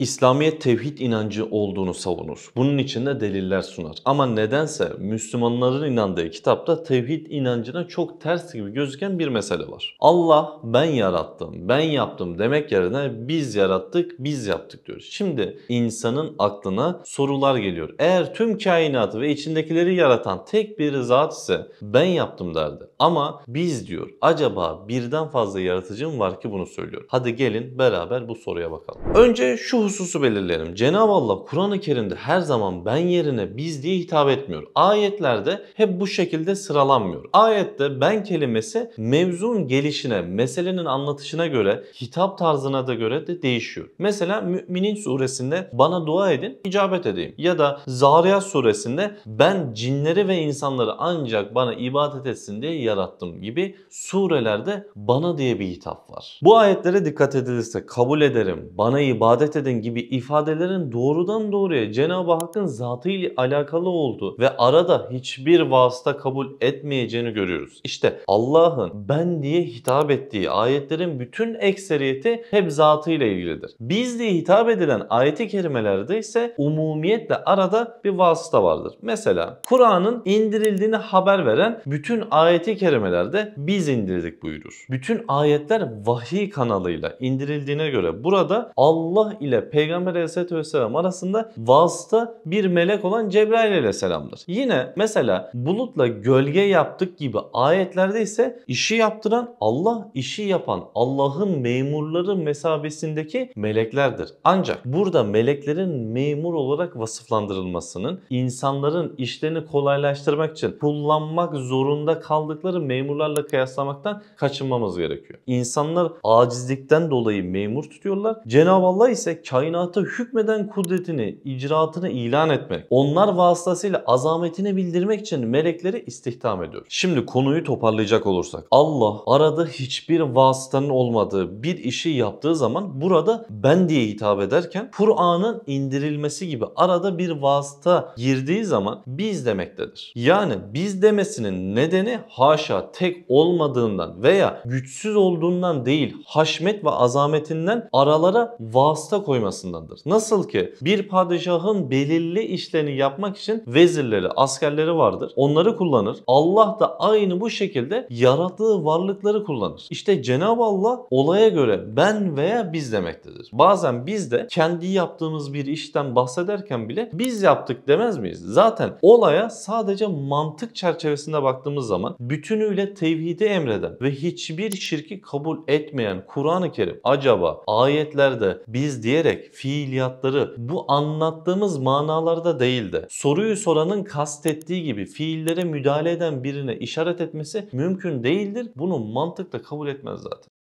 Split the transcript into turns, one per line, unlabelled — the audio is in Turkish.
İslamiyet tevhid inancı olduğunu savunur. Bunun için de deliller sunar. Ama nedense Müslümanların inandığı kitapta tevhid inancına çok ters gibi gözüken bir mesele var. Allah ben yarattım, ben yaptım demek yerine biz yarattık, biz yaptık diyor. Şimdi insanın aklına sorular geliyor. Eğer tüm kainatı ve içindekileri yaratan tek bir zat ise ben yaptım derdi. Ama biz diyor acaba birden fazla yaratıcı mı var ki bunu söylüyor. Hadi gelin beraber bu soruya bakalım. Önce şu hususu belirlerim. Cenab-ı Allah Kur'an-ı Kerim'de her zaman ben yerine biz diye hitap etmiyor. Ayetlerde hep bu şekilde sıralanmıyor. Ayette ben kelimesi mevzun gelişine, meselenin anlatışına göre, hitap tarzına da göre de değişiyor. Mesela Müminin suresinde bana dua edin, icabet edeyim. Ya da Zariyat suresinde ben cinleri ve insanları ancak bana ibadet etsin diye yarattım gibi surelerde bana diye bir hitap var. Bu ayetlere dikkat edilirse kabul ederim, bana ibadet edin gibi ifadelerin doğrudan doğruya Cenab-ı Hakk'ın zatıyla alakalı olduğu ve arada hiçbir vasıta kabul etmeyeceğini görüyoruz. İşte Allah'ın ben diye hitap ettiği ayetlerin bütün ekseriyeti hep zatıyla ilgilidir. Biz diye hitap edilen ayeti kerimelerde ise umumiyetle arada bir vasıta vardır. Mesela Kur'an'ın indirildiğini haber veren bütün ayeti kerimelerde biz indirdik buyurur. Bütün ayetler vahiy kanalıyla indirildiğine göre burada Allah ile Peygamber Aleyhisselatü Vesselam arasında vasıta bir melek olan Cebrail Aleyhisselam'dır. Yine mesela bulutla gölge yaptık gibi ayetlerde ise işi yaptıran Allah, işi yapan Allah'ın memurları mesabesindeki meleklerdir. Ancak burada meleklerin memur olarak vasıflandırılmasının insanların işlerini kolaylaştırmak için kullanmak zorunda kaldıkları memurlarla kıyaslamaktan kaçınmamız gerekiyor. İnsanlar acizlikten dolayı memur tutuyorlar. Cenab-ı Allah ise kainata hükmeden kudretini, icraatını ilan etmek, onlar vasıtasıyla azametini bildirmek için melekleri istihdam ediyor. Şimdi konuyu toparlayacak olursak Allah arada hiçbir vasıtanın olmadığı bir işi yaptığı zaman burada ben diye hitap ederken Kur'an'ın indirilmesi gibi arada bir vasıta girdiği zaman biz demektedir. Yani biz demesinin nedeni haşa tek olmadığından veya güçsüz olduğundan değil haşmet ve azametinden aralara vasıta koymak temasındandır. Nasıl ki bir padişahın belirli işlerini yapmak için vezirleri, askerleri vardır. Onları kullanır. Allah da aynı bu şekilde yarattığı varlıkları kullanır. İşte Cenab-ı Allah olaya göre ben veya biz demektedir. Bazen biz de kendi yaptığımız bir işten bahsederken bile biz yaptık demez miyiz? Zaten olaya sadece mantık çerçevesinde baktığımız zaman bütünüyle tevhidi emreden ve hiçbir şirki kabul etmeyen Kur'an-ı Kerim acaba ayetlerde biz diyerek işleyerek fiiliyatları bu anlattığımız manalarda değildi. soruyu soranın kastettiği gibi fiillere müdahale eden birine işaret etmesi mümkün değildir. Bunu mantıkla kabul etmez zaten.